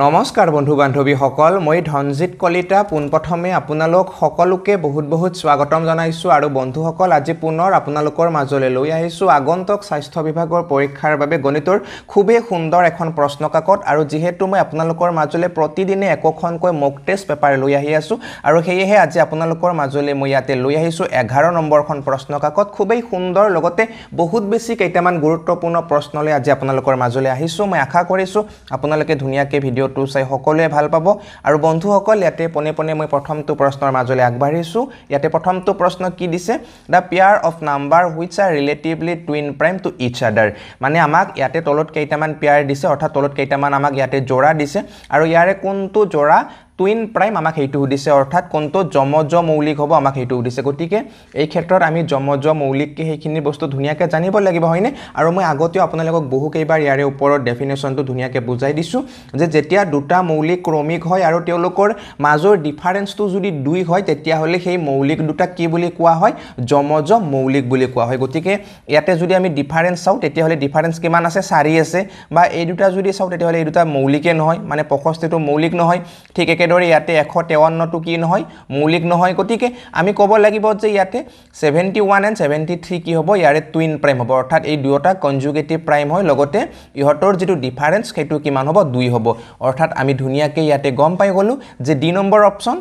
নমস্কাৰ বন্ধু বান্ধৱীসকল মই ধনজিত কলিতা পোনপ্ৰথমে আপোনালোক সকলোকে বহুত বহুত স্বাগতম জনাইছোঁ আৰু বন্ধুসকল আজি পুনৰ আপোনালোকৰ মাজলৈ লৈ আহিছোঁ আগন্তক স্বাস্থ্য বিভাগৰ পৰীক্ষাৰ বাবে গণিতৰ খুবেই সুন্দৰ এখন প্ৰশ্নকাকত আৰু যিহেতু মই আপোনালোকৰ মাজলৈ প্ৰতিদিনে একোখনকৈ মক টেষ্ট পেপাৰ লৈ আহি আছোঁ আৰু সেয়েহে আজি আপোনালোকৰ মাজলৈ মই ইয়াতে লৈ আহিছোঁ এঘাৰ নম্বৰখন প্ৰশ্নকাকত খুবেই সুন্দৰ লগতে বহুত বেছি কেইটামান গুৰুত্বপূৰ্ণ প্ৰশ্নলৈ আজি আপোনালোকৰ মাজলৈ আহিছোঁ মই আশা কৰিছোঁ আপোনালোকে ধুনীয়াকৈ ভিডিঅ' ভিডিঅ'টো চাই সকলোৱে ভাল পাব আৰু বন্ধুসকল ইয়াতে পোনে পোনে মই প্ৰথমটো প্ৰশ্নৰ মাজলৈ আগবাঢ়িছোঁ ইয়াতে প্ৰথমটো প্ৰশ্ন কি দিছে the pair of number which are relatively twin prime to each other মানে আমাক ইয়াতে তলত কেইটামান পেয়াৰ দিছে অৰ্থাৎ তলত কেইটামান আমাক ইয়াতে জোৰা দিছে আৰু ইয়াৰে কোনটো জোৰা টুইন প্ৰাইম আমাক সেইটো সুধিছে অৰ্থাৎ কোনটো যমজ মৌলিক হ'ব আমাক সেইটো সুধিছে গতিকে এই ক্ষেত্ৰত আমি যমজ মৌলিককে সেইখিনি বস্তু ধুনীয়াকৈ জানিব লাগিব হয়নে আৰু মই আগতেও আপোনালোকক বহুকেইবাৰ ইয়াৰে ওপৰত ডেফিনেশ্যনটো ধুনীয়াকৈ বুজাই দিছোঁ যে যেতিয়া দুটা মৌলিক ক্ৰমিক হয় আৰু তেওঁলোকৰ মাজৰ ডিফাৰেঞ্চটো যদি দুই হয় তেতিয়াহ'লে সেই মৌলিক দুটাক কি বুলি কোৱা হয় যমজ মৌলিক বুলি কোৱা হয় গতিকে ইয়াতে যদি আমি ডিফাৰেঞ্চ চাওঁ তেতিয়াহ'লে ডিফাৰেঞ্চ কিমান আছে চাৰি আছে বা এই দুটা যদি চাওঁ তেতিয়াহ'লে এই দুটা মৌলিকে নহয় মানে পষষ্ঠিটো মৌলিক নহয় ঠিক একেদৰে ইয়াতে এশ তেৱন্নটো কি নহয় মৌলিক নহয় গতিকে আমি কব লাগিব যে ইয়াতে seventy one and seventy three কি হব ইয়াৰে টুইন প্ৰাইম হব অৰ্থাৎ এই দুয়োটা কনজুগেটিভ প্ৰাইম হয় লগতে ইহঁতৰ যিটো ডিফাৰেন্স সেইটো কিমান হব দুই হব অৰ্থাৎ আমি ধুনীয়াকৈ ইয়াতে গম পাই গ'লোঁ যে ডি নম্বৰ অপশন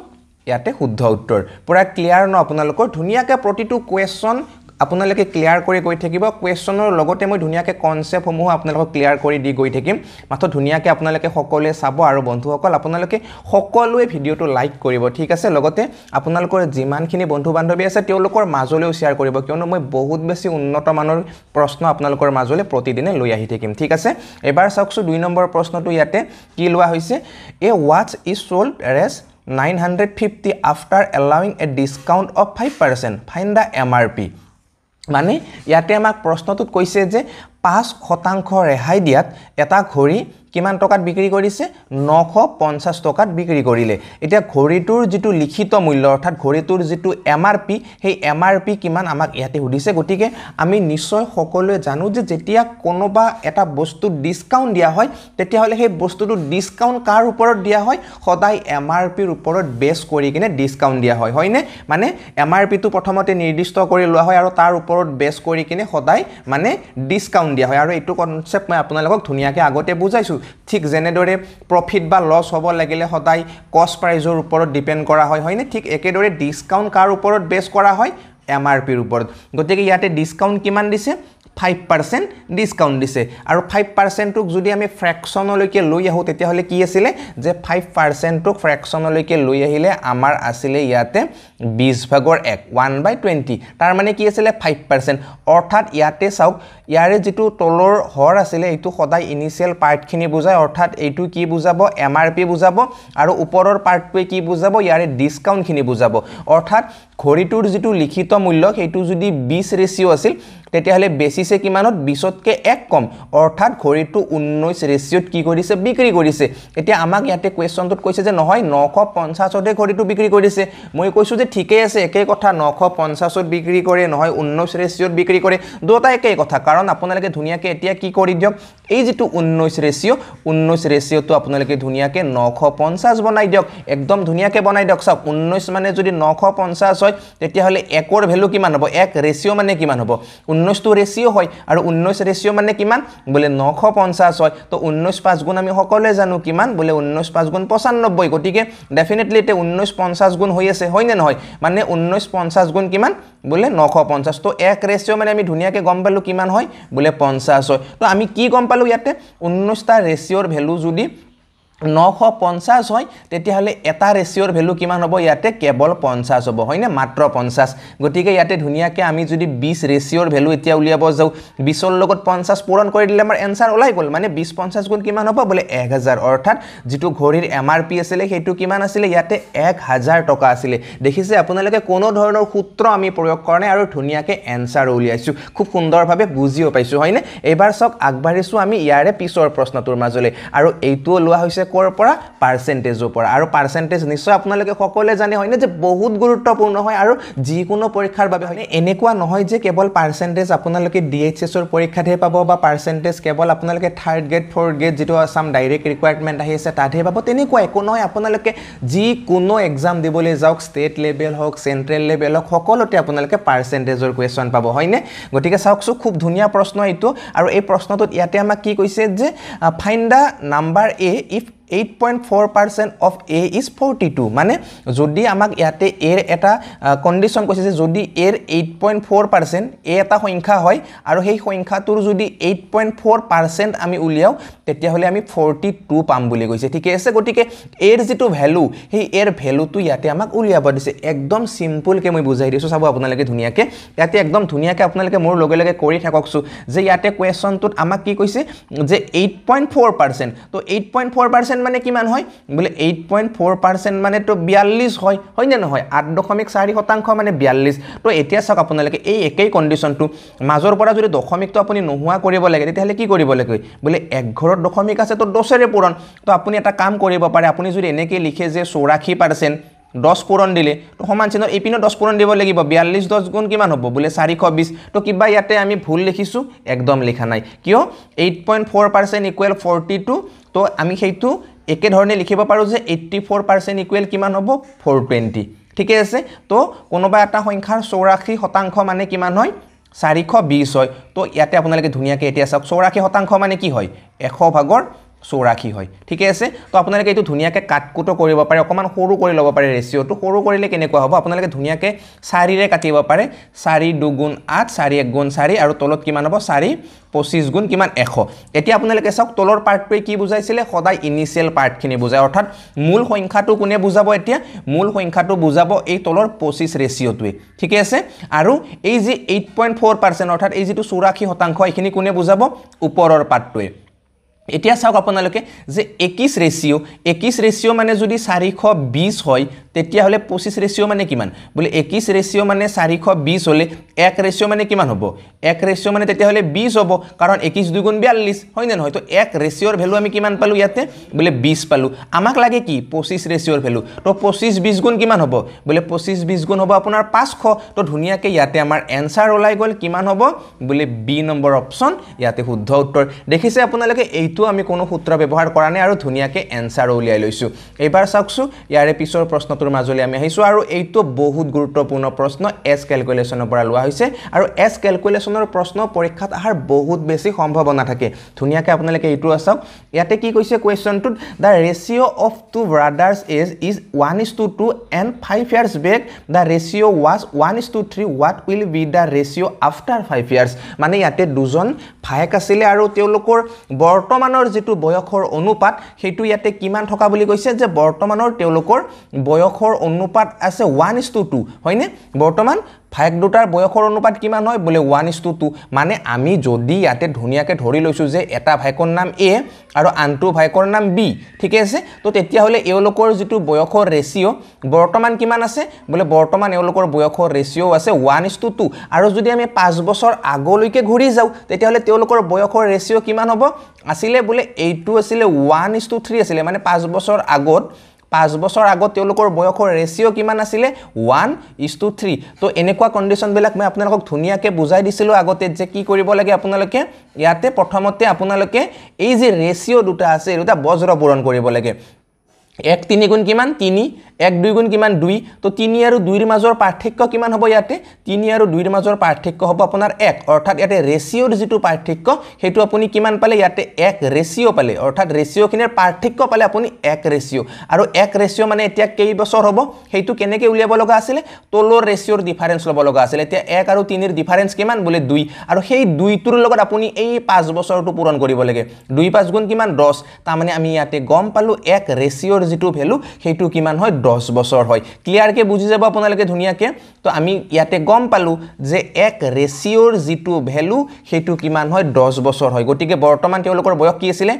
ইয়াতে শুদ্ধ উত্তৰ পূৰা ক্লিয়াৰ ন আপোনালোকৰ ধুনীয়াকৈ প্ৰতিটো কুৱেশ্যন আপোনালোকে ক্লিয়াৰ কৰি গৈ থাকিব কুৱেশ্যনৰ লগতে মই ধুনীয়াকৈ কনচেপ্টসমূহ আপোনালোকক ক্লিয়াৰ কৰি দি গৈ থাকিম মাথো ধুনীয়াকৈ আপোনালোকে সকলোৱে চাব আৰু বন্ধুসকল আপোনালোকে সকলোৱে ভিডিঅ'টো লাইক কৰিব ঠিক আছে লগতে আপোনালোকৰ যিমানখিনি বন্ধু বান্ধৱী আছে তেওঁলোকৰ মাজলৈও শ্বেয়াৰ কৰিব কিয়নো মই বহুত বেছি উন্নতমানৰ প্ৰশ্ন আপোনালোকৰ মাজলৈ প্ৰতিদিনে লৈ আহি থাকিম ঠিক আছে এবাৰ চাওকচোন দুই নম্বৰ প্ৰশ্নটো ইয়াতে কি লোৱা হৈছে এ ৱাটছ is sold Rs nine hundred fifty after allowing a discount of five percent find the M R P মানে ইয়াতে আমাক প্ৰশ্নটোত কৈছে যে পাঁচ শতাংশ ৰেহাই দিয়াত এটা ঘড়ী কিমান টকাত বিক্ৰী কৰিছে নশ পঞ্চাছ টকাত বিক্ৰী কৰিলে এতিয়া ঘড়ীটোৰ যিটো লিখিত মূল্য অৰ্থাৎ ঘড়ীটোৰ যিটো এম আৰ পি সেই এম আৰ পি কিমান আমাক ইয়াতে সুধিছে গতিকে আমি নিশ্চয় সকলোৱে জানো যে যেতিয়া কোনোবা এটা বস্তু ডিছকাউণ্ট দিয়া হয় তেতিয়াহ'লে সেই বস্তুটো ডিছকাউণ্ট কাৰ ওপৰত দিয়া হয় সদায় এম আৰ পিৰ ওপৰত বেছ কৰি কিনে ডিছকাউণ্ট দিয়া হয় হয়নে মানে এম আৰ পিটো প্ৰথমতে নিৰ্দিষ্ট কৰি লোৱা হয় আৰু তাৰ ওপৰত বেছ কৰি কিনে সদায় মানে ডিছকাউণ্ট দিয়া হয় আৰু এইটো কনচেপ্ট মই আপোনালোকক ধুনীয়াকৈ আগতে বুজাইছোঁ ঠিক যেনেদৰে প্ৰফিট বা লছ হ'ব লাগিলে সদায় কষ্ট প্ৰাইজৰ ওপৰত ডিপেণ্ড কৰা হয় হয়নে ঠিক একেদৰে ডিছকাউণ্ট কাৰ ওপৰত বেছ কৰা হয় এম আৰ পিৰ ওপৰত গতিকে ইয়াতে ডিছকাউণ্ট কিমান দিছে ফাইভ পাৰ্চেণ্ট ডিছকাউণ্ট দিছে আৰু ফাইভ পাৰ্চেণ্টটোক যদি আমি ফ্ৰেকশ্যনলৈকে লৈ আহোঁ তেতিয়াহ'লে কি আছিলে যে ফাইভ পাৰ্চেণ্টটোক ফ্ৰেকশ্যনলৈকে লৈ আহিলে আমাৰ আছিলে ইয়াতে বিছ ভাগৰ এক ওৱান বাই টুৱেণ্টি তাৰমানে কি আছিলে ফাইভ পাৰ্চেণ্ট অৰ্থাৎ ইয়াতে চাওক ইয়াৰে যিটো তলৰ হৰ আছিলে এইটো সদায় ইনিচিয়েল পাৰ্টখিনি বুজায় অৰ্থাৎ এইটো কি বুজাব এম আৰ পি বুজাব আৰু ওপৰৰ পাৰ্টটোৱে কি বুজাব ইয়াৰে ডিছকাউণ্টখিনি বুজাব অৰ্থাৎ ঘড়ীটোৰ যিটো লিখিত মূল্য সেইটো যদি বিছ ৰেচিঅ' আছিল তেতিয়াহ'লে বেচিছে কিমানত বিছতকৈ এক কম অৰ্থাৎ ঘড়ীটো ঊনৈছ ৰেচিঅ'ত কি কৰিছে বিক্ৰী কৰিছে এতিয়া আমাক ইয়াতে কুৱেশ্যনটোত কৈছে যে নহয় নশ পঞ্চাছতহে ঘড়ীটো বিক্ৰী কৰিছে মই কৈছোঁ যে ঠিকেই আছে একেই কথা নশ পঞ্চাছত বিক্ৰী কৰে নহয় ঊনৈছ ৰেচিঅ'ত বিক্ৰী কৰে দুটা একেই কথা কাৰণ আপোনালোকে ধুনীয়াকৈ এতিয়া কি কৰি দিয়ক এই যিটো ঊনৈছ ৰেচিঅ' ঊনৈছ ৰেচিঅ'টো আপোনালোকে ধুনীয়াকৈ নশ পঞ্চাছ বনাই দিয়ক একদম ধুনীয়াকৈ বনাই দিয়ক চাওক ঊনৈছ মানে যদি নশ পঞ্চাছ হয় তেতিয়াহ'লে একৰ ভেলু কিমান হ'ব এক ৰেচিঅ' মানে কিমান হ'ব ঊনৈছটো ৰেচিঅ' হয় আৰু ঊনৈছ ৰেচিঅ' মানে কিমান বোলে নশ পঞ্চাছ হয় তো ঊনৈছ পাঁচগুণ আমি সকলোৱে জানো কিমান বোলে ঊনৈছ পাঁচগুণ পঁচান্নব্বৈ গতিকে ডেফিনেটলি এতিয়া ঊনৈছ পঞ্চাছ গুণ হৈ আছে হয়নে নহয় মানে ঊনৈছ পঞ্চাছ গুণ কিমান বোলে নশ পঞ্চাছ তো এক ৰেচিঅ' মানে আমি ধুনীয়াকৈ গম পালোঁ কিমান হয় বোলে পঞ্চাছ হয় তো আমি কি গম পালোঁ ইয়াতে ঊনৈছটা ৰেচিঅ'ৰ ভেলু যদি নশ পঞ্চাছ হয় তেতিয়াহ'লে এটা ৰেচিঅ'ৰ ভেলু কিমান হ'ব ইয়াতে কেৱল পঞ্চাছ হ'ব হয়নে মাত্ৰ পঞ্চাছ গতিকে ইয়াতে ধুনীয়াকৈ আমি যদি বিছ ৰেচিঅ'ৰ ভেলু এতিয়া উলিয়াব যাওঁ বিছৰ লগত পঞ্চাছ পূৰণ কৰি দিলে আমাৰ এনচাৰ ওলাই গ'ল মানে বিছ পঞ্চাছ গুণ কিমান হ'ব বোলে এক হাজাৰ অৰ্থাৎ যিটো ঘড়ীৰ এম আৰ পি আছিলে সেইটো কিমান আছিলে ইয়াতে এক হাজাৰ টকা আছিলে দেখিছে আপোনালোকে কোনো ধৰণৰ সূত্ৰ আমি প্ৰয়োগ কৰা নাই আৰু ধুনীয়াকৈ এনচাৰ উলিয়াইছোঁ খুব সুন্দৰভাৱে বুজিও পাইছোঁ হয়নে এইবাৰ চাওক আগবাঢ়িছোঁ আমি ইয়াৰে পিছৰ প্ৰশ্নটোৰ মাজলৈ আৰু এইটোও লোৱা হৈছে কৰ পৰা পাৰ্চেণ্টেজৰ পৰা আৰু পাৰ্চেণ্টেজ নিশ্চয় আপোনালোকে সকলোৱে জানে হয়নে যে বহুত গুৰুত্বপূৰ্ণ হয় আৰু যিকোনো পৰীক্ষাৰ বাবে হয়নে এনেকুৱা নহয় যে কেৱল পাৰ্চেণ্টেজ আপোনালোকে ডি এইচ এছৰ পৰীক্ষাতহে পাব বা পাৰ্চেণ্টেজ কেৱল আপোনালোকে থাৰ্ড গ্ৰেড ফ'ৰ্থ গ্ৰেড যিটো আছাম ডাইৰেক্ট ৰিকুৱাৰমেণ্ট আহি আছে তাতহে পাব তেনেকুৱা একো নহয় আপোনালোকে যিকোনো এক্সাম দিবলৈ যাওক ষ্টেট লেভেল হওক চেণ্ট্ৰেল লেভেল হওক সকলোতে আপোনালোকে পাৰ্চেণ্টেজৰ কুৱেশ্যন পাব হয়নে গতিকে চাওকচোন খুব ধুনীয়া প্ৰশ্ন এইটো আৰু এই প্ৰশ্নটোত ইয়াতে আমাক কি কৈছে যে find the number a if eight point four percent of a is forty two মানে যদি আমাক ইয়াতে এৰ এটা কণ্ডিশ্যন কৈছে যে যদি এৰ eight point four percent a এটা সংখ্যা হয় আৰু সেই সংখ্যাটোৰ যদি এইট পইণ্ট ফ'ৰ পাৰ্চেণ্ট আমি উলিয়াওঁ তেতিয়াহ'লে আমি ফৰ্টি টু পাম বুলি কৈছে ঠিকে আছে গতিকে এৰ যিটো ভেলু সেই এৰ ভেলুটো ইয়াতে আমাক উলিয়াব দিছে একদম চিম্পুলকৈ মই বুজাই দিছোঁ চাব আপোনালোকে ধুনীয়াকৈ ইয়াতে একদম ধুনীয়াকৈ আপোনালোকে মোৰ লগে লগে কৰি থাককচোন যে ইয়াতে কুৱেশ্যনটোত আমাক কি কৈছে যে এইট পইণ্ট ফ'ৰ পাৰ্চেণ্ট ত' eight point four percent percent মানে কিমান হয় বোলে এইট পইণ্ট ফ'ৰ পাৰ্চেণ্ট মানেতো বিয়াল্লিছ হয় হয়নে নহয় আঠ দশমিক চাৰি শতাংশ মানে বিয়াল্লিছ তো এতিয়া চাওক আপোনালোকে এই একেই কণ্ডিশ্যনটো মাজৰ পৰা যদি দশমিকটো আপুনি নোহোৱা কৰিব লাগে তেতিয়াহ'লে কি কৰিব লাগে বোলে একঘৰত দশমিক আছে তো দছেৰে পূৰণ তো আপুনি এটা কাম কৰিব পাৰে আপুনি যদি এনেকৈ লিখে যে চৌৰাশী পাৰ্চেণ্ট দহ পূৰণ দিলে তো সমান চিহ্ন এইপিনে দহ পূৰণ দিব লাগিব বিয়াল্লিছ দহ গুণ কিমান হ'ব বোলে চাৰিশ বিছ তো কিবা ইয়াতে আমি ভুল লিখিছোঁ একদম লিখা নাই কিয় eight point four percent equal forty two তো আমি সেইটো একেধৰণে লিখিব পাৰোঁ যে এইট্টি ফ'ৰ পাৰ্চেণ্ট ইকুৱেল কিমান হ'ব ফ'ৰ টুৱেণ্টি ঠিকেই আছে তো কোনোবা এটা সংখ্যাৰ চৌৰাশী শতাংশ মানে কিমান হয় চাৰিশ বিছ হয় তো ইয়াতে আপোনালোকে ধুনীয়াকৈ এতিয়া চাওক চৌৰাশী শতাংশ মানে কি হয় এশ ভাগৰ চৌৰাশী হয় ঠিকে আছে তো আপোনালোকে এইটো ধুনীয়াকৈ কাটকুটো কৰিব পাৰে অকণমান সৰু কৰি ল'ব পাৰে ৰেচিঅ'টো সৰু কৰিলে কেনেকুৱা হ'ব আপোনালোকে ধুনীয়াকৈ চাৰিৰে কাটিব পাৰে চাৰি দুগুণ আঠ চাৰি এক গুণ চাৰি আৰু তলত কিমান হ'ব চাৰি পঁচিছ গুণ কিমান এশ এতিয়া আপোনালোকে চাওক তলৰ পাৰ্টটোৱে কি বুজাইছিলে সদায় ইনিচিয়েল পাৰ্টখিনি বুজায় অৰ্থাৎ মূল সংখ্যাটো কোনে বুজাব এতিয়া মূল সংখ্যাটো বুজাব এই তলৰ পঁচিছ ৰেচিঅ'টোৱে ঠিকে আছে আৰু এই যি এইট পইণ্ট ফ'ৰ পাৰ্চেণ্ট অৰ্থাৎ এই যিটো চৌৰাশী শতাংশ এইখিনি কোনে বুজাব ওপৰৰ পাৰ্টটোৱে এতিয়া চাওক আপোনালোকে যে একিছ ৰেচিঅ' একিছ ৰেচিঅ' মানে যদি চাৰিশ বিছ হয় তেতিয়াহ'লে পঁচিছ ৰেচিঅ' মানে কিমান বোলে একৈছ ৰেচিঅ' মানে চাৰিশ বিছ হ'লে এক ৰেচিঅ' মানে কিমান হ'ব এক ৰেচিঅ' মানে তেতিয়াহ'লে বিছ হ'ব কাৰণ একৈছ দুগুণ বিয়াল্লিছ হয়নে নহয় তো এক ৰেচিঅ'ৰ ভেলু আমি কিমান পালোঁ ইয়াতে বোলে বিছ পালোঁ আমাক লাগে কি পঁচিছ ৰেচিঅ'ৰ ভেলু তো পঁচিছ বিছ গুণ কিমান হ'ব বোলে পঁচিছ বিছ গুণ হ'ব আপোনাৰ পাঁচশ তো ধুনীয়াকৈ ইয়াতে আমাৰ এনচাৰ ওলাই গ'ল কিমান হ'ব বোলে বি নম্বৰ অপশ্যন ইয়াতে শুদ্ধ উত্তৰ দেখিছে আপোনালোকে এইটো আমি কোনো সূত্ৰ ব্যৱহাৰ কৰা নাই আৰু ধুনীয়াকৈ এনচাৰ উলিয়াই লৈছোঁ এইবাৰ চাওকচোন ইয়াৰে পিছৰ প্ৰশ্ন অসমটোৰ মাজলৈ আমি আহিছোঁ আৰু এইটো বহুত গুৰুত্বপূৰ্ণ প্ৰশ্ন এছ কেলকুলেশ্যনৰ পৰা লোৱা হৈছে আৰু এছ কেলকুলেশ্যনৰ প্ৰশ্ন পৰীক্ষাত অহাৰ বহুত বেছি সম্ভাৱনা থাকে ধুনীয়াকৈ আপোনালোকে এইটো চাওক ইয়াতে কি কৈছে কুৱেশ্যনটোত the ratio' of two brothers age is one is to two and five years back the ratio' was one is to three what will be the ratio' after five years মানে ইয়াতে দুজন ভায়েক আছিলে আৰু তেওঁলোকৰ বৰ্তমানৰ যিটো বয়সৰ অনুপাত সেইটো ইয়াতে কিমান থকা বুলি কৈছে যে বৰ্তমানৰ তেওঁলোকৰ বয়স বয়সৰ অনুপাত আছে ওৱান ইজ টু টু হয়নে বৰ্তমান ফাইক দুটাৰ বয়সৰ অনুপাত কিমান হয় বোলে ওৱান ইজ টু টু মানে আমি যদি ইয়াতে ধুনীয়াকৈ ধৰি লৈছোঁ যে এটা ভাইকৰ নাম এ আৰু আনটো ভাইকৰ নাম বি ঠিকে আছে তো তেতিয়াহ'লে এওঁলোকৰ যিটো বয়সৰ ৰেচিঅ' বৰ্তমান কিমান আছে বোলে বৰ্তমান এওঁলোকৰ বয়সৰ ৰেচিঅ' আছে ওৱান ইজ টু টু আৰু যদি আমি পাঁচ বছৰ আগলৈকে ঘূৰি যাওঁ তেতিয়াহ'লে তেওঁলোকৰ বয়সৰ ৰেচিঅ' কিমান হ'ব আছিলে বোলে এইটো আছিলে ওৱান ইজ টু থ্ৰী আছিলে মানে পাঁচ বছৰ আগত পাঁচ বছৰ আগত তেওঁলোকৰ বয়সৰ ৰেচিঅ' কিমান আছিলে ওৱান ইজ টু থ্ৰী তো এনেকুৱা কণ্ডিশ্যনবিলাক মই আপোনালোকক ধুনীয়াকৈ বুজাই দিছিলোঁ আগতে যে কি কৰিব লাগে আপোনালোকে ইয়াতে প্ৰথমতে আপোনালোকে এই যে ৰেচিঅ' দুটা আছে এই দুটা বজ্ৰপূৰণ কৰিব লাগে এক তিনি গুণ কি তিনি এক দুই গুণ কি দুই তো তিনি আর দুইর মাজৰ পাৰ্থক্য কি হব ইয়াতে তিনি আৰ দুইৰ মাজৰ পার্থক্য হব আপনার এক অর্থাৎ ইয়াতে রেসিওর যে পার্থক্য সেই আপনি কি পালে ইয়াতে এক রেসিও পালে অর্থাৎ রেসিও খিনের পার্থক্য পালে আপনি এক রেসিও আর এক রেসিও মানে এটা কেই বছর হব সেই কেনে উলিয়াবল আসে তলর রেসিওর ডিফারেন্স লোক আসে এটা এক আর তিনির ডিফারেন্স কি বোলে দুই আর সেই দুইটোর আপনি এই পাঁচ বছর পূরণ করবেন দুই পাঁচ গুণ কি দশ তার আমি ইয়াতে গম পালো এক রেসিওর বছৰৰ যিটো ভেলু সেইটো কিমান হয় দহ বছৰ হয় ক্লিয়াৰকৈ বুজি যাব আপোনালোকে ধুনীয়াকৈ তো আমি ইয়াতে গম পালোঁ যে এক ৰেচিঅ'ৰ যিটো ভেলু সেইটো কিমান হয় দহ বছৰ হয় গতিকে বৰ্তমান তেওঁলোকৰ বয়স কি আছিলে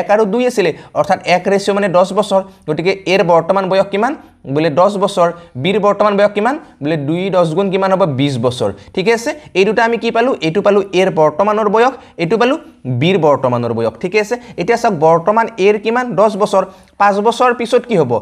এক আৰু দুই আছিলে অৰ্থাৎ এক ৰেচিঅ' মানে দহ বছৰ গতিকে এৰ বৰ্তমান বয়স কিমান বোলে দহ বছৰ বিৰ বৰ্তমান বয়স কিমান বোলে দুই দহ গুণ কিমান হ'ব বিছ বছৰ ঠিকে আছে এই দুটা আমি কি পালোঁ এইটো পালোঁ এৰ বৰ্তমানৰ বয়স এইটো পালোঁ বিৰ বৰ্তমানৰ বয়স ঠিকে আছে এতিয়া চাওক বৰ্তমান এৰ কিমান দহ বছৰ পাঁচ বছৰ পিছত কি হ'ব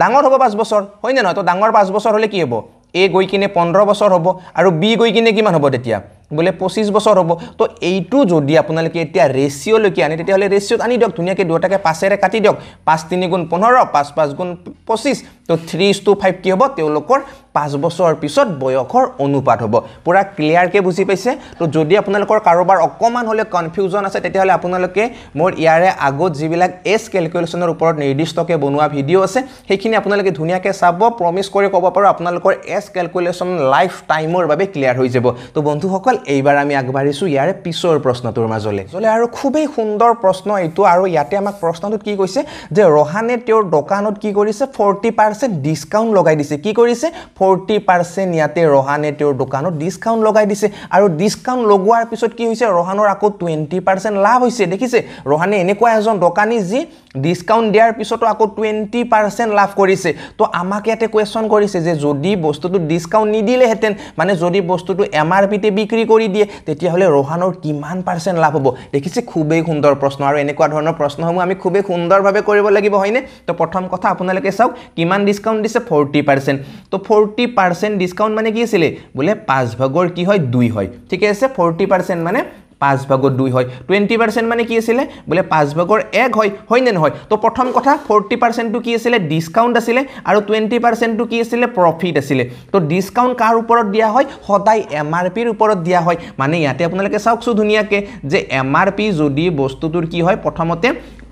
ডাঙৰ হ'ব পাঁচ বছৰ হয়নে নহয় তো ডাঙৰ পাঁচ বছৰ হ'লে কি হ'ব এ গৈ কিনে পোন্ধৰ বছৰ হ'ব আৰু বি গৈ কিনে কিমান হ'ব তেতিয়া বোলে পঁচিছ বছৰ হ'ব তো এইটো যদি আপোনালোকে এতিয়া ৰেচিঅ'লৈকে আনে তেতিয়াহ'লে ৰেচিঅ'ত আনি দিয়ক ধুনীয়াকৈ দুয়োটাকে পাছেৰে কাটি দিয়ক পাঁচ তিনি গুণ পোন্ধৰ পাঁচ পাঁচ গুণ পঁচিছ তো থ্ৰী ইজ টু ফাইভ কি হ'ব তেওঁলোকৰ পাঁচ বছৰৰ পিছত বয়সৰ অনুপাত হ'ব পূৰা ক্লিয়াৰকৈ বুজি পাইছে তো যদি আপোনালোকৰ কাৰোবাৰ অকণমান হ'লেও কনফিউজন আছে তেতিয়াহ'লে আপোনালোকে মোৰ ইয়াৰে আগত যিবিলাক এজ কেলকুলেশ্যনৰ ওপৰত নিৰ্দিষ্টকৈ বনোৱা ভিডিঅ' আছে সেইখিনি আপোনালোকে ধুনীয়াকৈ চাব প্ৰমিছ কৰি ক'ব পাৰোঁ আপোনালোকৰ এজ কেলকুলেশ্যন লাইফ টাইমৰ বাবে ক্লিয়াৰ হৈ যাব তো বন্ধুসকল এইবাৰ আমি আগবাঢ়িছোঁ ইয়াৰে পিছৰ প্ৰশ্নটোৰ মাজলৈ জলে আৰু খুবেই সুন্দৰ প্ৰশ্ন এইটো আৰু ইয়াতে আমাক প্ৰশ্নটোত কি কৈছে যে ৰহানে তেওঁৰ দোকানত কি কৰিছে ফৰ্টি পাৰ্চেণ্ট আছে ডিস্কাউণ্ট লগাই দিছে কি কৰিছে ফৰ্টি পাৰ্চেণ্ট ইয়াতে ৰহানে তেওঁৰ দোকানত ডিস্কাউণ্ট লগাই দিছে আৰু ডিস্কাউণ্ট লগোৱাৰ পিছত কি হৈছে ৰহানৰ আকৌ টুৱেণ্টি পাৰ্চেণ্ট লাভ হৈছে দেখিছে ৰহানে এনেকুৱা এজন দোকানী যি ডিস্কাউণ্ট দিয়াৰ পিছতো আকৌ টুৱেণ্টি পাৰ্চেণ্ট লাভ কৰিছে তো আমাক ইয়াতে কুৱেশ্যন কৰিছে যে যদি বস্তুটো ডিস্কাউণ্ট নিদিলেহেঁতেন মানে যদি বস্তুটো এম আৰ পিতে বিক্ৰী কৰি দিয়ে তেতিয়াহ'লে ৰোহানৰ কিমান পাৰ্চেণ্ট লাভ হ'ব দেখিছে খুবেই সুন্দৰ প্ৰশ্ন আৰু এনেকুৱা ধৰণৰ প্ৰশ্নসমূহ আমি খুবেই সুন্দৰভাৱে কৰিব লাগিব হয়নে তো প্ৰথম কথা আপোনালোকে চাওক কিমান ডিস্কাউণ্ট দিছে ফৰ্টি পাৰ্চেণ্ট তো ফৰ্টি পাৰ্চেণ্ট ডিস্কাউণ্ট মানে কি আছিলে বোলে পাঁচভাগৰ কি হয় দুই হয় ঠিকে আছে ফৰ্টি পাৰ্চেণ্ট মানে পাঁচ ভাগত দুই হয় টুৱেণ্টি পাৰ্চেণ্ট মানে কি আছিলে বোলে পাঁচ ভাগৰ এক হয় হয়নে নহয় তো প্ৰথম কথা ফৰ্টি পাৰ্চেণ্টটো কি আছিলে ডিছকাউণ্ট আছিলে আৰু টুৱেণ্টি পাৰ্চেণ্টটো কি আছিলে প্ৰফিট আছিলে তো ডিছকাউণ্ট কাৰ ওপৰত দিয়া হয় সদায় এম আৰ পিৰ ওপৰত দিয়া হয় মানে ইয়াতে আপোনালোকে চাওকচোন ধুনীয়াকৈ যে এম আৰ পি যদি বস্তুটোৰ কি হয় প্ৰথমতে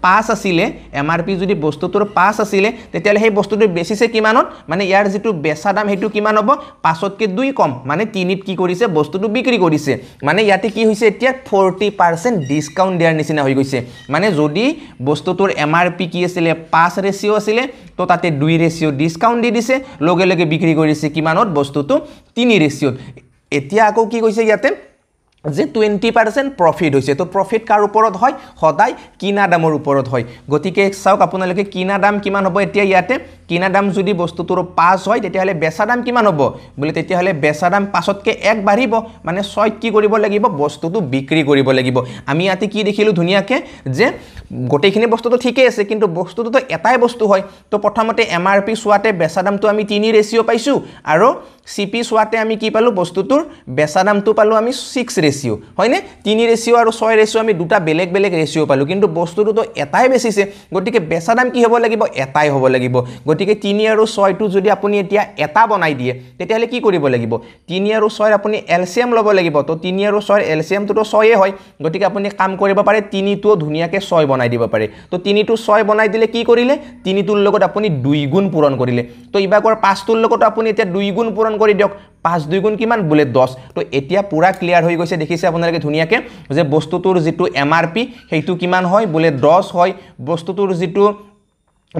পাঁচ আছিলে এম আৰ পি যদি বস্তুটোৰ পাঁচ আছিলে তেতিয়াহ'লে সেই বস্তুটো বেচিছে কিমানত মানে ইয়াৰ যিটো বেচা দাম সেইটো কিমান হ'ব পাঁচতকৈ দুই কম মানে তিনিত কি কৰিছে বস্তুটো বিক্ৰী কৰিছে মানে ইয়াতে কি হৈছে এতিয়া ফৰ্টি পাৰ্চেণ্ট ডিছকাউণ্ট দিয়াৰ নিচিনা হৈ গৈছে মানে যদি বস্তুটোৰ এম আৰ পি কি আছিলে পাঁচ ৰেচিঅ' আছিলে তো তাতে দুই ৰেচিঅ' ডিছকাউণ্ট দি দিছে লগে লগে বিক্ৰী কৰিছে কিমানত বস্তুটো তিনি ৰেচিঅ'ত এতিয়া আকৌ কি কৈছে ইয়াতে যে টুৱেণ্টি পাৰ্চেণ্ট প্ৰফিট হৈছে তো প্ৰফিট কাৰ ওপৰত হয় সদায় কিনা দামৰ ওপৰত হয় গতিকে চাওক আপোনালোকে কিনা দাম কিমান হ'ব এতিয়া ইয়াতে কিনা দাম যদি বস্তুটোৰ পাঁচ হয় তেতিয়াহ'লে বেচা দাম কিমান হ'ব বোলে তেতিয়াহ'লে বেচা দাম পাঁচতকৈ এক বাঢ়িব মানে ছয়ত কি কৰিব লাগিব বস্তুটো বিক্ৰী কৰিব লাগিব আমি ইয়াতে কি দেখিলোঁ ধুনীয়াকৈ যে গোটেইখিনি বস্তুটো ঠিকেই আছে কিন্তু বস্তুটোতো এটাই বস্তু হয় তো প্ৰথমতে এম আৰ পি চোৱাতে বেচা দামটো আমি তিনি ৰেচিঅ' পাইছোঁ আৰু চি পি চোৱাতে আমি কি পালোঁ বস্তুটোৰ বেচা দামটো পালোঁ আমি ছিক্স ৰেচিঅ' ৰেচিঅ' হয়নে তিনি ৰেচিঅ' আৰু ছয় ৰেচিঅ' আমি দুটা বেলেগ বেলেগ ৰেচিঅ' পালোঁ কিন্তু বস্তুটোতো এটাই বেচিছে গতিকে বেচা দাম কি হ'ব লাগিব এটাই হ'ব লাগিব গতিকে তিনি আৰু ছয়টো যদি আপুনি এতিয়া এটা বনাই দিয়ে তেতিয়াহ'লে কি কৰিব লাগিব তিনি আৰু ছয়ৰ আপুনি এল চি এম ল'ব লাগিব তো তিনি আৰু ছয়ৰ এল চি এমটোতো ছয়ে হয় গতিকে আপুনি কাম কৰিব পাৰে তিনিটোও ধুনীয়াকৈ ছয় বনাই দিব পাৰে তো তিনিটো ছয় বনাই দিলে কি কৰিলে তিনিটোৰ লগত আপুনি দুই গুণ পূৰণ কৰিলে তো ইভাগৰ পাঁচটোৰ লগতো আপুনি এতিয়া দুই গুণ পূৰণ কৰি দিয়ক পাঁচ দুই গুণ কিমান বোলে দহ তো এতিয়া পূৰা ক্লিয়াৰ হৈ গৈছে দেখিছে আপোনালোকে ধুনীয়াকৈ যে বস্তুটোৰ যিটো এম আৰ পি সেইটো কিমান হয় বোলে দহ হয় বস্তুটোৰ যিটো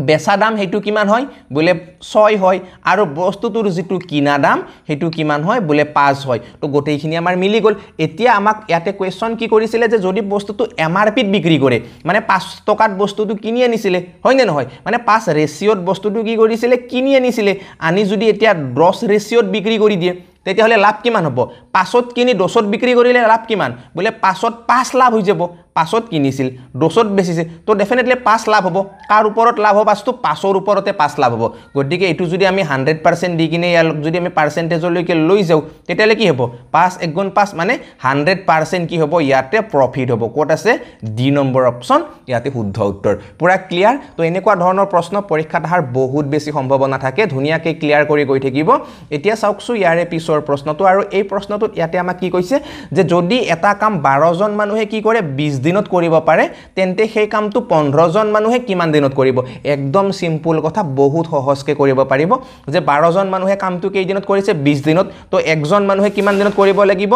বেচা দাম সেইটো কিমান হয় বোলে ছয় হয় আৰু বস্তুটোৰ যিটো কিনা দাম সেইটো কিমান হয় বোলে পাঁচ হয় তো গোটেইখিনি আমাৰ মিলি গ'ল এতিয়া আমাক ইয়াতে কুৱেশ্যন কি কৰিছিলে যে যদি বস্তুটো এম আৰ পিত বিক্ৰী কৰে মানে পাঁচ টকাত বস্তুটো কিনি আনিছিলে হয়নে নহয় মানে পাঁচ ৰেচিঅ'ত বস্তুটো কি কৰিছিলে কিনি আনিছিলে আনি যদি এতিয়া দহ ৰেচিঅ'ত বিক্ৰী কৰি দিয়ে তেতিয়াহ'লে লাভ কিমান হ'ব পাঁচত কিনি দহত বিক্ৰী কৰিলে লাভ কিমান বোলে পাঁচত পাঁচ লাভ হৈ যাব পাছত কিনিছিল দছত বেচিছে তো ডেফিনেটলি পাঁচ লাভ হ'ব কাৰ ওপৰত লাভ হ'ব পাঁচটো পাঁচৰ ওপৰতে পাঁচ লাভ হ'ব গতিকে এইটো যদি আমি হাণ্ড্ৰেড পাৰ্চেণ্ট দি কিনে ইয়াৰ যদি আমি পাৰ্চেণ্টেজলৈকে লৈ যাওঁ তেতিয়াহ'লে কি হ'ব পাঁচ একগুণ পাঁচ মানে হাণ্ড্ৰেড পাৰ্চেণ্ট কি হ'ব ইয়াতে প্ৰফিট হ'ব ক'ত আছে ডি নম্বৰ অপশ্যন ইয়াতে শুদ্ধ উত্তৰ পূৰা ক্লিয়াৰ তো এনেকুৱা ধৰণৰ প্ৰশ্ন পৰীক্ষাত অহাৰ বহুত বেছি সম্ভাৱনা থাকে ধুনীয়াকৈ ক্লিয়াৰ কৰি গৈ থাকিব এতিয়া চাওকচোন ইয়াৰে পিছৰ প্ৰশ্নটো আৰু এই প্ৰশ্নটোত ইয়াতে আমাক কি কৈছে যে যদি এটা কাম বাৰজন মানুহে কি কৰে বিছ দিনত কৰিব পাৰে তেন্তে সেই কামটো পোন্ধৰজন মানুহে কিমান দিনত কৰিব একদম চিম্পুল কথা বহুত সহজকৈ কৰিব পাৰিব যে বাৰজন মানুহে কামটো কেইদিনত কৰিছে বিছ দিনত তো একজন মানুহে কিমান দিনত কৰিব লাগিব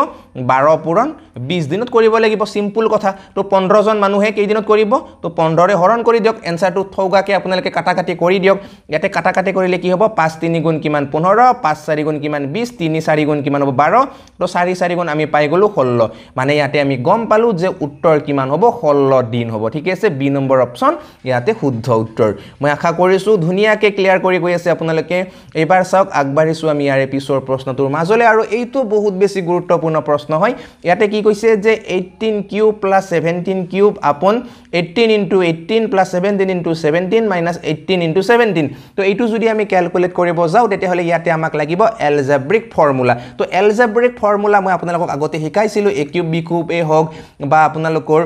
বাৰ পূৰণ বিছ দিনত কৰিব লাগিব চিম্পুল কথা তো পোন্ধৰজন মানুহে কেইদিনত কৰিব তো পোন্ধৰে হৰণ কৰি দিয়ক এনচাৰটো থৌগাকৈ আপোনালোকে কাটি কৰি দিয়ক ইয়াতে কাটি কৰিলে কি হ'ব পাঁচ তিনি গুণ কিমান পোন্ধৰ পাঁচ চাৰি গুণ কিমান বিছ তিনি চাৰি গুণ কিমান হ'ব বাৰ তো চাৰি চাৰি গুণ আমি পাই গ'লোঁ ষোল্ল মানে ইয়াতে আমি গম পালোঁ যে উত্তৰ কি কিমান হ'ব ষোল্ল দিন হ'ব ঠিক আছে বি নম্বৰ অপশ্যন ইয়াতে শুদ্ধ উত্তৰ মই আশা কৰিছোঁ ধুনীয়াকৈ ক্লিয়াৰ কৰি গৈ আছে আপোনালোকে এইবাৰ চাওক আগবাঢ়িছোঁ আমি ইয়াৰে পিছৰ প্ৰশ্নটোৰ মাজলৈ আৰু এইটো বহুত বেছি গুৰুত্বপূৰ্ণ প্ৰশ্ন হয় ইয়াতে কি কৈছে যে eighteen cube plus seventeen cube upon eighteen into eighteen plus seventeen into seventeen minus eighteen into seventeen তো এইটো যদি আমি কেলকুলেট কৰিব যাওঁ তেতিয়াহ'লে ইয়াতে আমাক লাগিব এলজেব্ৰিক ফৰ্মুলা তো এলজেব্ৰিক ফৰ্মুলা মই আপোনালোকক আগতে শিকাইছিলোঁ এ কিউব বি কিউবেই হওক বা আপোনালোকৰ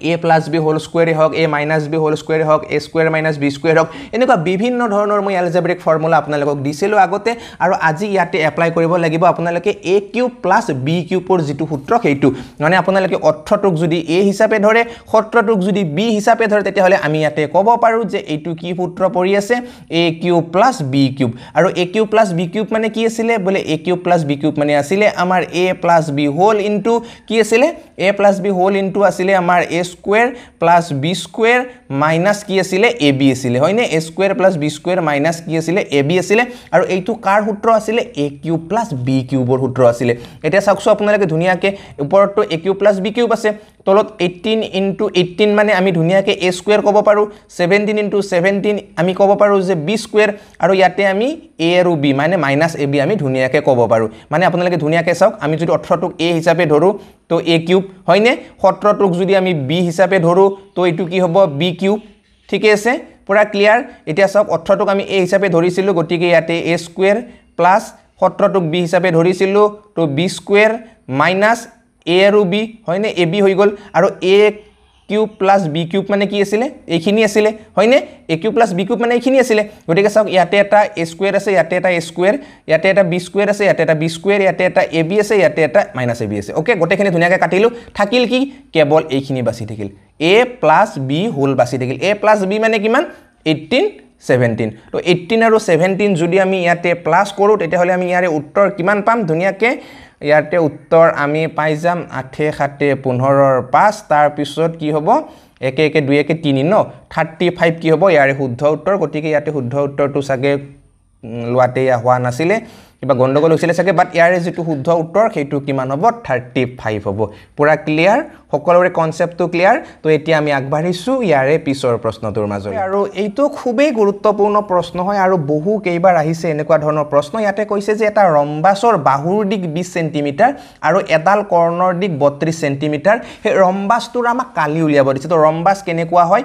a plus b whole square hog, a minus b whole square hog, a square minus b square hog. In a bibin not honor my algebraic formula apnalog, diselo agote, aro aji yate apply corribo lagiba apnaloke, a cube plus b cube for z to hutrok a two. Non apnaloke ototrok zudi a hisaped hore, hototrok zudi b hisaped hore tehole, amiate cobo paru, a two key hutrok or yes, a cube plus b cube. Aro a cube plus b cube maneki sile, bole a cube plus b cube mania sile, amar a plus b whole into kiesile, a plus b whole into a sile, amar a square plus B square minus কি আসে A B আসে হয় A square plus B square minus কি আসে A B আসে আর এই কার সূত্র আসে এ কিউব প্লাস বি কিউবর সূত্র আসে এটা চাকস আপনাদের ধুনকে উপরত A cube plus B cube আছে তলত এইটিন ইন্টু 18 মানে আমি ধুনীয়াকৈ এ স্কুৱেৰ কব পাৰোঁ ছেভেণ্টিন ইন্টু 17 আমি কব পাৰোঁ যে বি স্কুৱেৰ আৰু ইয়াতে আমি এ আৰু বি মানে মাইনাছ এ বি আমি ধুনীয়াকৈ কব পাৰোঁ মানে আপোনালোকে ধুনীয়াকৈ চাওক আমি যদি ওঠৰটোক এ হিচাপে ধৰোঁ তো এ কিউব হয়নে 17 যদি আমি বি হিচাপে ধৰোঁ তো এইটো কি হ'ব বি কিউব ঠিক আছে পূৰা ক্লিয়াৰ এতিয়া চাওক ওঠৰটোক আমি এ হিচাপে ধৰিছিলোঁ গতিকে ইয়াতে এ স্কুৱেৰ প্লাছ টুক বি হিচাপে ধৰিছিলোঁ তো বি স্কুৱেৰ মাইনাছ এ আৰু বি হয়নে এ বি হৈ গ'ল আৰু A cube plus B cube মানে কি আছিলে এইখিনি আছিলে হয়নে A cube plus B cube মানে এইখিনি আছিলে গতিকে চাওক ইয়াতে এটা এ স্কুৱেৰ আছে ইয়াতে এটা এ স্কুৱেৰ ইয়াতে এটা বি স্কুৱেৰ আছে ইয়াতে এটা বি স্কুৱেৰ ইয়াতে এটা এ বি আছে ইয়াতে এটা মাইনাছ এ বি আছে অ'কে গোটেইখিনি ধুনীয়াকৈ কাটিলোঁ থাকিল কি কেৱল এইখিনি বাছি থাকিল এ প্লাছ বি হোল বাছি থাকিল এ প্লাছ বি মানে কিমান এইটিন ছেভেণ্টিন তো এইটিন আৰু ছেভেণ্টিন যদি আমি ইয়াতে প্লাছ কৰোঁ তেতিয়াহ'লে আমি ইয়াৰে উত্তৰ কিমান পাম ধুনীয়াকৈ ইয়াতে উত্তৰ আমি পাই যাম আঠে সাতে পোন্ধৰৰ পাঁচ তাৰপিছত কি হ'ব একে একে দুই একে তিনি ন থাৰ্টি ফাইভ কি হ'ব ইয়াৰে শুদ্ধ উত্তৰ গতিকে ইয়াতে শুদ্ধ উত্তৰটো চাগে লোৱাতে ইয়াৰ হোৱা নাছিলে কিবা গণ্ডগোল হৈছিলে চাগে বাট ইয়াৰে যিটো শুদ্ধ উত্তৰ সেইটো কিমান হ'ব থাৰ্টি ফাইভ হ'ব পূৰা ক্লিয়াৰ সকলোৰে কনচেপ্টটো ক্লিয়াৰ তো এতিয়া আমি আগবাঢ়িছোঁ ইয়াৰে পিছৰ প্ৰশ্নটোৰ মাজত আৰু এইটো খুবেই গুৰুত্বপূৰ্ণ প্ৰশ্ন হয় আৰু বহু কেইবাৰ আহিছে এনেকুৱা ধৰণৰ প্ৰশ্ন ইয়াতে কৈছে যে এটা ৰম্বাছৰ বাহুৰ দিশ বিছ চেণ্টিমিটাৰ আৰু এডাল কৰ্ণৰ দিশ বত্ৰিছ চেণ্টিমিটাৰ সেই ৰম্বাছটোৰ আমাক কালি উলিয়াব দিছে তো ৰম্বাছ কেনেকুৱা হয়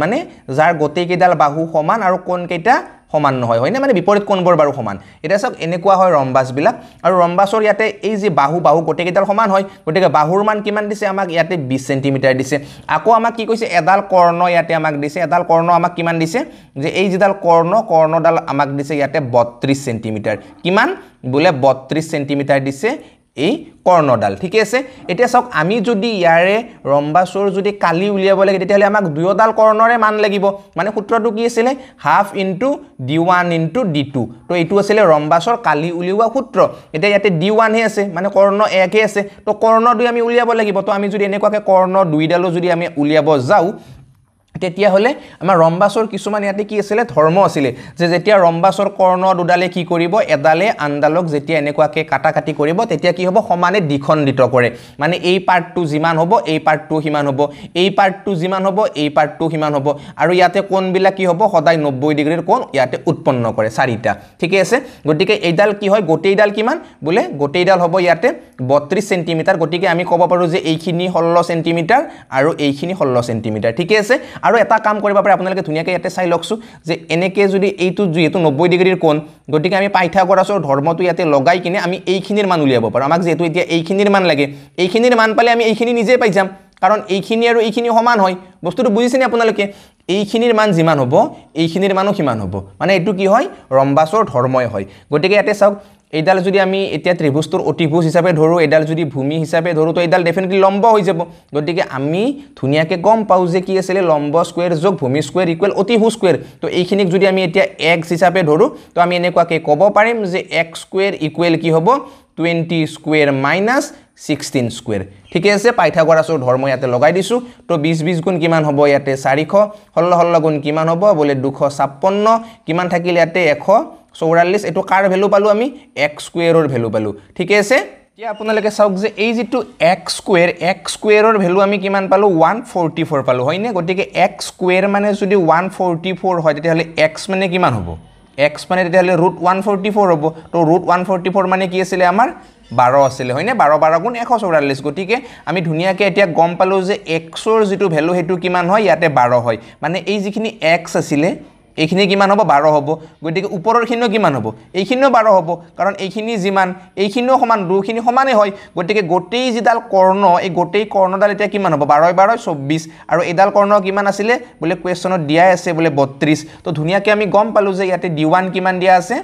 মানে যাৰ গোটেইকেইডাল বাহু সমান আৰু কোনকেইটা সমান নহয় হয়নে মানে বিপৰীত কোণবোৰ বাৰু সমান এতিয়া চাওক এনেকুৱা হয় ৰম্বাছবিলাক আৰু ৰম্বাছৰ ইয়াতে এই যে বাহু বাহু গোটেইকেইডাল সমান হয় গতিকে বাহুৰ মান কিমান দিছে আমাক ইয়াতে বিছ চেণ্টিমিটাৰ দিছে আকৌ আমাক কি কৈছে এডাল কৰ্ণ ইয়াতে আমাক দিছে এডাল কৰ্ণ আমাক কিমান দিছে যে এই যিডাল কৰ্ণ কৰ্ণডাল আমাক দিছে ইয়াতে বত্ৰিছ চেণ্টিমিটাৰ কিমান বোলে বত্ৰিছ চেণ্টিমিটাৰ দিছে এই কৰ্ণডাল ঠিকে আছে এতিয়া চাওক আমি যদি ইয়াৰে ৰম্বাচোৰ যদি কালি উলিয়াব লাগে তেতিয়াহ'লে আমাক দুয়োডাল কৰ্ণৰে মান লাগিব মানে সূত্ৰটো কি আছিলে half into D one into D two তো এইটো আছিলে ৰম্বাচৰ কালি উলিওৱা সূত্ৰ এতিয়া ইয়াতে ডি ওৱানহে আছে মানে কৰ্ণ একেই আছে তো কৰ্ণ দুই আমি উলিয়াব লাগিব তো আমি যদি এনেকুৱাকৈ কৰ্ণ দুইডালো যদি আমি উলিয়াব যাওঁ তেতিয়াহ'লে আমাৰ ৰম্বাছৰ কিছুমান ইয়াতে কি আছিলে ধৰ্ম আছিলে যে যেতিয়া ৰম্বাছৰ কৰ্ণ দুডালে কি কৰিব এডালে আনডালক যেতিয়া এনেকুৱাকৈ কাটা কাটি কৰিব তেতিয়া কি হ'ব সমানে দ্বিখণ্ডিত কৰে মানে এই পাৰ্টটো যিমান হ'ব এই পাৰ্টটো সিমান হ'ব এই পাৰ্টটো যিমান হ'ব এই পাৰ্টটো সিমান হ'ব আৰু ইয়াতে কোণবিলাক কি হ'ব সদায় নব্বৈ ডিগ্ৰীৰ কোণ ইয়াতে উৎপন্ন কৰে চাৰিটা ঠিকেই আছে গতিকে এইডাল কি হয় গোটেইডাল কিমান বোলে গোটেইডাল হ'ব ইয়াতে বত্ৰিছ চেণ্টিমিটাৰ গতিকে আমি ক'ব পাৰোঁ যে এইখিনি ষোল্ল চেণ্টিমিটাৰ আৰু এইখিনি ষোল্ল চেণ্টিমিটাৰ ঠিকেই আছে আৰু এটা কাম কৰিব পাৰে আপোনালোকে ধুনীয়াকৈ ইয়াতে চাই লওকচোন যে এনেকৈ যদি এইটো যিহেতু নব্বৈ ডিগ্ৰীৰ কোণ গতিকে আমি পাইথাগৰাছৰ ধৰ্মটো ইয়াতে লগাই কিনে আমি এইখিনিৰ মান উলিয়াব পাৰোঁ আমাক যিহেতু এতিয়া এইখিনিৰ মান লাগে এইখিনিৰ মান পালে আমি এইখিনি নিজেই পাই যাম কাৰণ এইখিনি আৰু এইখিনি সমান হয় বস্তুটো বুজিছেনে আপোনালোকে এইখিনিৰ মান যিমান হ'ব এইখিনিৰ মানো সিমান হ'ব মানে এইটো কি হয় ৰম্বাছৰ ধৰ্মই হয় গতিকে ইয়াতে চাওক এইডাল যদি আমি এতিয়া ত্ৰিভুজটোৰ অতিভুজ হিচাপে ধৰোঁ এইডাল যদি ভূমি হিচাপে ধৰোঁ তো এইডাল ডেফিনেটলি লম্ব হৈ যাব গতিকে আমি ধুনীয়াকৈ গম পাওঁ যে কি আছিলে লম্ব স্কুৱেৰ যোগ ভূমি স্কুৱেৰ ইকুৱেল অতিভুজ স্কুৱেৰ তো এইখিনিক যদি আমি এতিয়া এক্স হিচাপে ধৰোঁ তো আমি এনেকুৱাকৈ ক'ব পাৰিম যে এক্স স্কুৱেৰ ইকুৱেল কি হ'ব twenty square minus sixteen square ঠিকে আছে পাইথাগৰাছৰ ধৰ্ম ইয়াতে লগাই দিছোঁ তো বিছ বিছ গুণ কিমান হ'ব ইয়াতে চাৰিশ ষোল্ল ষোল্ল গুণ কিমান হ'ব বোলে দুশ ছাপন্ন কিমান থাকিলে ইয়াতে এশ চৌৰাল্লিছ এইটো কাৰ ভেলু পালোঁ আমি এক্স স্কুৱেৰৰ ভেলু পালোঁ ঠিকে আছে এতিয়া আপোনালোকে চাওক যে এই যিটো এক্স স্কুৱেৰ এক্স স্কুৱেৰৰ ভেলু আমি কিমান পালোঁ ওৱান ফৰ্টি ফ'ৰ পালোঁ হয়নে গতিকে এক্স স্কুৱেৰ মানে যদি ওৱান ফৰ্টি ফ'ৰ হয় তেতিয়াহ'লে এক্স মানে কিমান হ'ব এক্স মানে তেতিয়াহ'লে ৰুট ওৱান ফৰ্টি ফ'ৰ হ'ব ত' ৰুট ওৱান ফৰ্টি ফ'ৰ মানে কি আছিলে আমাৰ বাৰ আছিলে হয়নে বাৰ বাৰ গুণ এশ চৌৰাল্লিছ গতিকে আমি ধুনীয়াকৈ এতিয়া গম পালোঁ যে এক্সৰ যিটো ভেলু সেইটো কিমান হয় ইয়াতে বাৰ হয় মানে এই যিখিনি এক্স আছিলে এইখিনি কিমান হ'ব বাৰ হ'ব গতিকে ওপৰৰখিনিও কিমান হ'ব এইখিনিও বাৰ হ'ব কাৰণ এইখিনি যিমান এইখিনিও সমান দুখিনি সমানেই হয় গতিকে গোটেই যিডাল কৰ্ণ এই গোটেই কৰ্ণডাল এতিয়া কিমান হ'ব বাৰই বাৰই চৌব্বিছ আৰু এইডাল কৰ্ণ কিমান আছিলে বোলে কুৱেশ্যনত দিয়াই আছে বোলে বত্ৰিছ তো ধুনীয়াকৈ আমি গম পালোঁ যে ইয়াতে ডি ডিৱান কিমান দিয়া আছে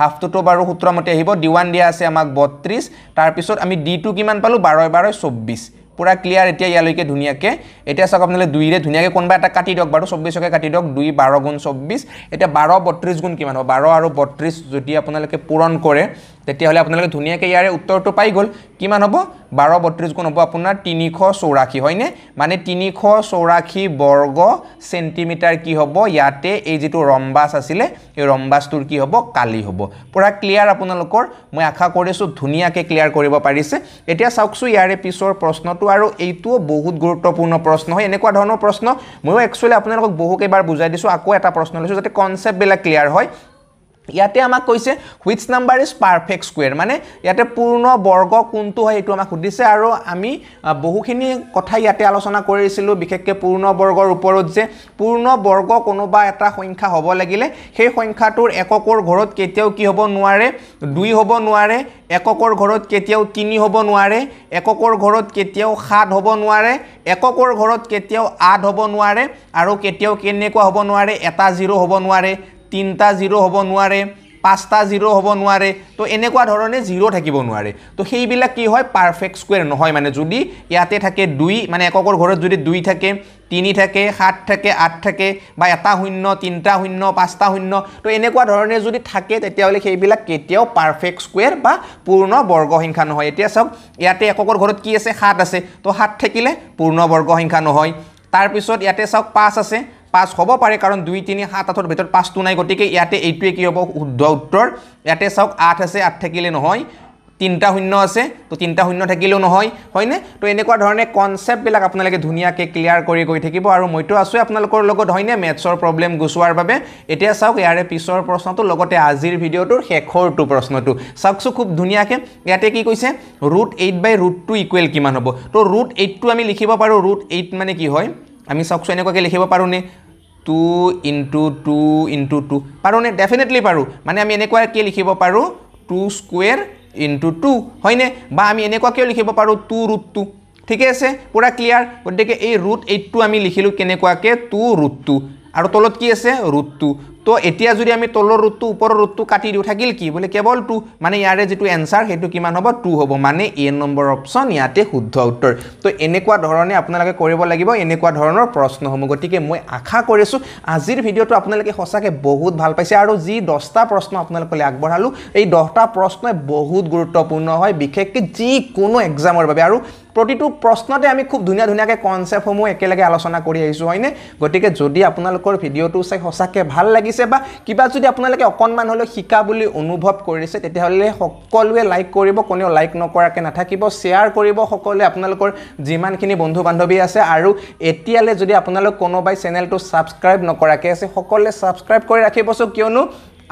হাফটোতো বাৰু সূত্ৰমতে আহিব ডি ডিৱান দিয়া আছে আমাক বত্ৰিছ তাৰপিছত আমি ডি টো কিমান পালোঁ বাৰই বাৰই চৌব্বিছ পুরা ক্লিয়ার এটা ইয়ালৈকে ধুনিয়াকে এটা সক আপনাদের দুইরে ধুনিয়াকে কোনবা এটা কাটি দক বারো চব্বিশকে কাটি দক দুই বারো গুণ চব্বিশ এটা বারো বত্রিশ গুণ কিমান হবে বারো আর বত্রিশ যদি আপনাদের পূরণ করে তেতিয়াহ'লে আপোনালোকে ধুনীয়াকৈ ইয়াৰে উত্তৰটো পাই গ'ল কিমান হ'ব বাৰ বত্ৰিছ গুণ হ'ব আপোনাৰ তিনিশ চৌৰাশী হয়নে মানে তিনিশ চৌৰাশী বৰ্গ চেণ্টিমিটাৰ কি হ'ব ইয়াতে এই যিটো ৰম্বাছ আছিলে এই ৰম্বাছটোৰ কি হ'ব কালি হ'ব পূৰা ক্লিয়াৰ আপোনালোকৰ মই আশা কৰিছোঁ ধুনীয়াকৈ ক্লিয়াৰ কৰিব পাৰিছে এতিয়া চাওকচোন ইয়াৰে পিছৰ প্ৰশ্নটো আৰু এইটোও বহুত গুৰুত্বপূৰ্ণ প্ৰশ্ন হয় এনেকুৱা ধৰণৰ প্ৰশ্ন ময়ো একচুৱেলি আপোনালোকক বহুকেইবাৰ বুজাই দিছোঁ আকৌ এটা প্ৰশ্ন লৈছোঁ যাতে কনচেপ্টবিলাক ক্লিয়াৰ হয় ইয়াতে আমাক কৈছে which number is perfect square মানে ইয়াতে পূৰ্ণ বৰ্গ কোনটো হয় সেইটো আমাক সুধিছে আৰু আমি বহুখিনি কথা ইয়াতে আলোচনা কৰিছিলোঁ বিশেষকৈ পূৰ্ণ বৰ্গৰ ওপৰত যে পূৰ্ণ বৰ্গ কোনোবা এটা সংখ্যা হ'ব লাগিলে সেই সংখ্যাটোৰ এককৰ ঘৰত কেতিয়াও কি হ'ব নোৱাৰে দুই হ'ব নোৱাৰে এককৰ ঘৰত কেতিয়াও তিনি হ'ব নোৱাৰে এককৰ ঘৰত কেতিয়াও সাত হ'ব নোৱাৰে এককৰ ঘৰত কেতিয়াও আঠ হ'ব নোৱাৰে আৰু কেতিয়াও কেনেকুৱা হ'ব নোৱাৰে এটা জিৰ' হ'ব নোৱাৰে তিনিটা জিৰ' হ'ব নোৱাৰে পাঁচটা জিৰ' হ'ব নোৱাৰে তো এনেকুৱা ধৰণে জিৰ' থাকিব নোৱাৰে তো সেইবিলাক কি হয় পাৰফেক্ট স্কুৱেৰ নহয় মানে যদি ইয়াতে থাকে দুই মানে এককৰ ঘৰত যদি দুই থাকে তিনি থাকে সাত থাকে আঠ থাকে বা এটা শূন্য তিনিটা শূন্য পাঁচটা শূন্য তো এনেকুৱা ধৰণে যদি থাকে তেতিয়াহ'লে সেইবিলাক কেতিয়াও পাৰফেক্ট স্কুৱেৰ বা পূৰ্ণ বৰ্গ সংখ্যা নহয় এতিয়া চাওক ইয়াতে এককৰ ঘৰত কি আছে সাত আছে তো সাত থাকিলে পূৰ্ণ বৰ্গ সংখ্যা নহয় তাৰপিছত ইয়াতে চাওক পাঁচ আছে পাঁচ হ'ব পাৰে কাৰণ দুই তিনি সাত আঠৰ ভিতৰত পাঁচটো নাই গতিকে ইয়াতে এইটোৱে কি হ'ব শুদ্ধ উত্তৰ ইয়াতে চাওক আঠ আছে আঠ থাকিলে নহয় তিনিটা শূন্য আছে তো তিনিটা শূন্য থাকিলেও নহয় হয়নে তো এনেকুৱা ধৰণে কনচেপ্টবিলাক আপোনালোকে ধুনীয়াকৈ ক্লিয়াৰ কৰি গৈ থাকিব আৰু মইতো আছোঁ আপোনালোকৰ লগত হয়নে মেথছৰ প্ৰব্লেম গুচোৱাৰ বাবে এতিয়া চাওক ইয়াৰে পিছৰ প্ৰশ্নটো লগতে আজিৰ ভিডিঅ'টোৰ শেষৰটো প্ৰশ্নটো চাওকচোন খুব ধুনীয়াকৈ ইয়াতে কি কৈছে root eight by root two equal কিমান হ'ব তো ৰুট এইটটো আমি লিখিব পাৰোঁ ৰুট এইট মানে কি হয় আমি চাওকচোন এনেকুৱাকৈ লিখিব পাৰোঁনে two into two into two পাৰোঁনে ডেফিনেটলি পাৰোঁ মানে আমি এনেকুৱাকৈ লিখিব পাৰোঁ টু স্কুৱেৰ ইণ্টু টু হয়নে বা আমি এনেকুৱাকৈও লিখিব পাৰোঁ টু ৰুট টু ঠিকে আছে পুৰা ক্লিয়াৰ গতিকে এই ৰুট এইটটো আমি লিখিলোঁ কেনেকুৱাকৈ টু ৰুট টু আৰু তলত কি আছে ৰুট টু তো এতিয়া যদি আমি তলৰ ৰোডটো ওপৰৰ ৰোডটো কাটি দিওঁ থাকিল কি বোলে কেৱল টু মানে ইয়াৰে যিটো এনচাৰ সেইটো কিমান হ'ব টু হ'ব মানে এ নম্বৰ অপশ্যন ইয়াতে শুদ্ধ উত্তৰ তো এনেকুৱা ধৰণে আপোনালোকে কৰিব লাগিব এনেকুৱা ধৰণৰ প্ৰশ্নসমূহ গতিকে মই আশা কৰিছোঁ আজিৰ ভিডিঅ'টো আপোনালোকে সঁচাকৈ বহুত ভাল পাইছে আৰু যি দহটা প্ৰশ্ন আপোনালোকলৈ আগবঢ়ালোঁ এই দহটা প্ৰশ্নই বহুত গুৰুত্বপূৰ্ণ হয় বিশেষকৈ যিকোনো এক্সামৰ বাবে আৰু প্ৰতিটো প্ৰশ্নতে আমি খুব ধুনীয়া ধুনীয়াকৈ কনচেপ্টসমূহ একেলগে আলোচনা কৰি আহিছোঁ হয়নে গতিকে যদি আপোনালোকৰ ভিডিঅ'টো চাই সঁচাকৈ ভাল লাগিছে বা কিবা যদি আপোনালোকে অকণমান হ'লেও শিকা বুলি অনুভৱ কৰিছে তেতিয়াহ'লে সকলোৱে লাইক কৰিব কোনেও লাইক নকৰাকৈ নাথাকিব শ্বেয়াৰ কৰিব সকলোৱে আপোনালোকৰ যিমানখিনি বন্ধু বান্ধৱী আছে আৰু এতিয়ালৈ যদি আপোনালোক কোনোবাই চেনেলটো ছাবস্ক্ৰাইব নকৰাকৈ আছে সকলোৱে ছাবস্ক্ৰাইব কৰি ৰাখিবচোন কিয়নো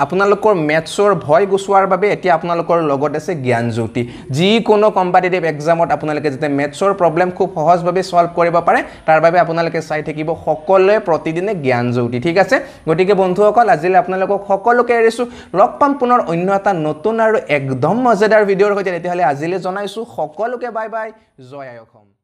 আপোনালোকৰ মেথছৰ ভয় গুচোৱাৰ বাবে এতিয়া আপোনালোকৰ লগত আছে জ্ঞান জ্ঞানজ্যোতি যিকোনো কম্পিটিটিভ এক্সামত আপোনালোকে যাতে মেথছৰ প্ৰব্লেম খুব সহজভাৱে ছল্ভ কৰিব পাৰে তাৰ বাবে আপোনালোকে চাই থাকিব সকলোৱে প্ৰতিদিনে জ্ঞান জ্যোতি ঠিক আছে গতিকে বন্ধুসকল আজিলৈ আপোনালোকক সকলোকে এৰিছোঁ লগ পাম পুনৰ অন্য এটা নতুন আৰু একদম মজাদাৰ ভিডিঅ'ৰ সৈতে তেতিয়াহ'লে আজিলৈ জনাইছোঁ সকলোকে বাই বাই জয় আই অসম